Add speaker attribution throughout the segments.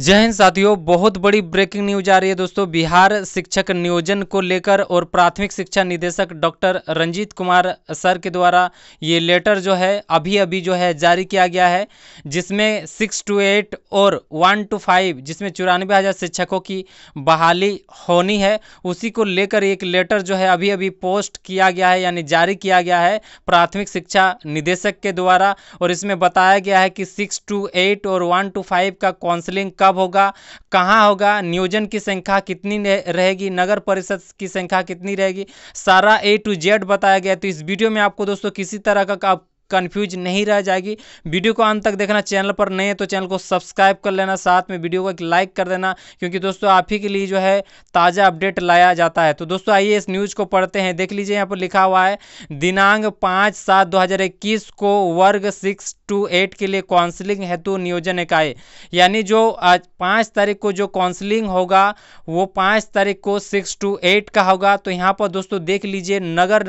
Speaker 1: जय हिंद साथियों बहुत बड़ी ब्रेकिंग न्यूज आ रही है दोस्तों बिहार शिक्षक नियोजन को लेकर और प्राथमिक शिक्षा निदेशक डॉक्टर रंजीत कुमार सर के द्वारा ये लेटर जो है अभी अभी जो है जारी किया गया है जिसमें सिक्स टू एट और वन टू फाइव जिसमें चौरानवे हज़ार शिक्षकों की बहाली होनी है उसी को लेकर एक लेटर जो है अभी अभी पोस्ट किया गया है यानी जारी किया गया है प्राथमिक शिक्षा निदेशक के द्वारा और इसमें बताया गया है कि सिक्स टू एट और वन टू फाइव का काउंसलिंग कब होगा कहाँ होगा नियोजन की संख्या कितनी रहेगी नगर परिषद की संख्या कितनी रहेगी सारा ए टू जेड बताया गया तो इस वीडियो में आपको दोस्तों किसी तरह का कन्फ्यूज नहीं रह जाएगी वीडियो को अंत तक देखना चैनल पर नए हैं तो चैनल को सब्सक्राइब कर लेना साथ में वीडियो को एक लाइक कर देना क्योंकि दोस्तों आप ही के लिए जो है ताज़ा अपडेट लाया जाता है तो दोस्तों आइए इस न्यूज़ को पढ़ते हैं देख लीजिए यहाँ पर लिखा हुआ है दिनांक पाँच सात दो को वर्ग सिक्स टू एट के लिए काउंसलिंग हेतु नियोजन इकाई यानी जो आज पाँच तारीख को जो काउंसलिंग होगा वो पाँच तारीख को सिक्स टू एट का होगा तो यहाँ पर दोस्तों देख लीजिए नगर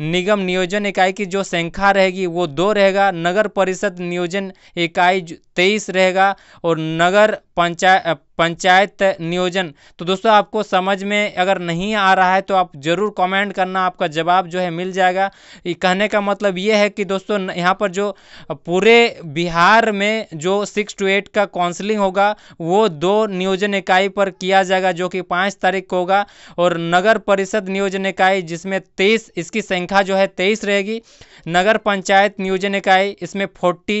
Speaker 1: निगम नियोजन इकाई की जो संख्या रहेगी वो दो रहेगा नगर परिषद नियोजन इकाई तेईस रहेगा और नगर पंचायत पंचायत नियोजन तो दोस्तों आपको समझ में अगर नहीं आ रहा है तो आप ज़रूर कमेंट करना आपका जवाब जो है मिल जाएगा कहने का मतलब ये है कि दोस्तों यहाँ पर जो पूरे बिहार में जो सिक्स टू एट का काउंसलिंग होगा वो दो नियोजन इकाई पर किया जाएगा जो कि पाँच तारीख को होगा और नगर परिषद नियोजन इकाई जिसमें तेईस इसकी संख्या जो है तेईस रहेगी नगर पंचायत नियोजन इकाई इसमें फोर्टी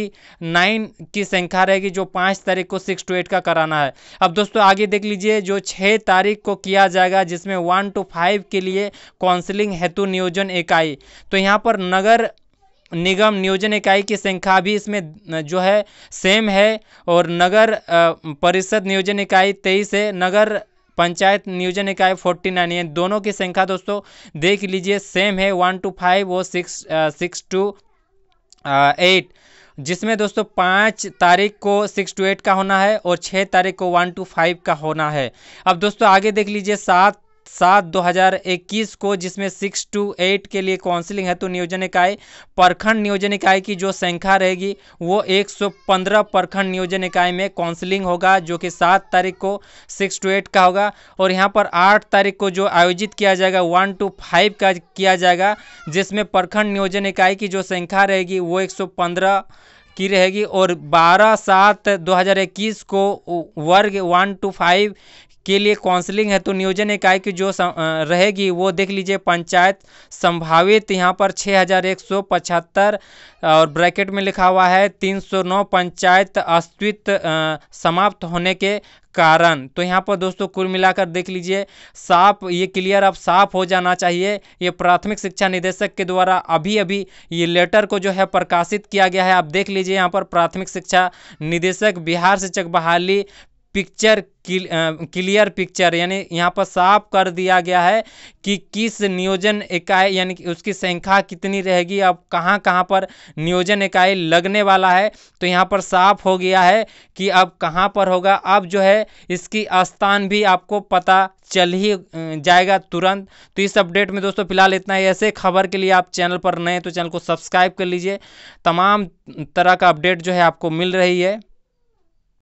Speaker 1: नाइन की संख्या रहेगी जो पाँच तारीख को सिक्स टू एट का कराना है अब दोस्तों आगे देख लीजिए जो छः तारीख को किया जाएगा जिसमें वन टू फाइव के लिए काउंसलिंग हेतु नियोजन इकाई तो यहाँ पर नगर निगम नियोजन इकाई की संख्या भी इसमें जो है सेम है और नगर परिषद नियोजन इकाई तेईस है नगर पंचायत नियोजन इकाई फोर्टी नाइन है दोनों की संख्या दोस्तों देख लीजिए सेम है वन टू फाइव और सिक्स सिक्स टू एट जिसमें दोस्तों पाँच तारीख को सिक्स टू एट का होना है और छः तारीख को वन टू फाइव का होना है अब दोस्तों आगे देख लीजिए सात सात दो हज़ार इक्कीस को जिसमें सिक्स टू एट के लिए काउंसिलिंग है तो नियोजन इकाई प्रखंड नियोजन इकाई की जो संख्या रहेगी वो एक सौ पंद्रह प्रखंड नियोजन इकाई में काउंसलिंग होगा जो कि सात तारीख को सिक्स टू एट का होगा और यहाँ पर आठ तारीख को जो आयोजित किया जाएगा वन टू फाइव का किया जाएगा जिसमें प्रखंड नियोजन इकाई की जो संख्या रहेगी वो एक सौ पंद्रह की रहेगी और 12 सात 2021 को वर्ग वन टू फाइव के लिए काउंसलिंग है तो नियोजन इकाई की जो रहेगी वो देख लीजिए पंचायत संभावित यहाँ पर छः हज़ार एक सौ पचहत्तर और ब्रैकेट में लिखा हुआ है तीन सौ नौ पंचायत अस्तित्व समाप्त होने के कारण तो यहाँ पर दोस्तों कुल मिलाकर देख लीजिए साफ ये क्लियर अब साफ हो जाना चाहिए ये प्राथमिक शिक्षा निदेशक के द्वारा अभी अभी ये लेटर को जो है प्रकाशित किया गया है आप देख लीजिए यहाँ पर प्राथमिक शिक्षा निदेशक बिहार शिक्षक बहाली पिक्चर क्लियर पिक्चर यानी यहाँ पर साफ कर दिया गया है कि किस नियोजन इकाई यानी कि उसकी संख्या कितनी रहेगी अब कहाँ कहाँ पर नियोजन इकाई लगने वाला है तो यहाँ पर साफ हो गया है कि अब कहाँ पर होगा अब जो है इसकी स्थान भी आपको पता चल ही जाएगा तुरंत तो इस अपडेट में दोस्तों फिलहाल इतना ही ऐसे खबर के लिए आप चैनल पर नए तो चैनल को सब्सक्राइब कर लीजिए तमाम तरह का अपडेट जो है आपको मिल रही है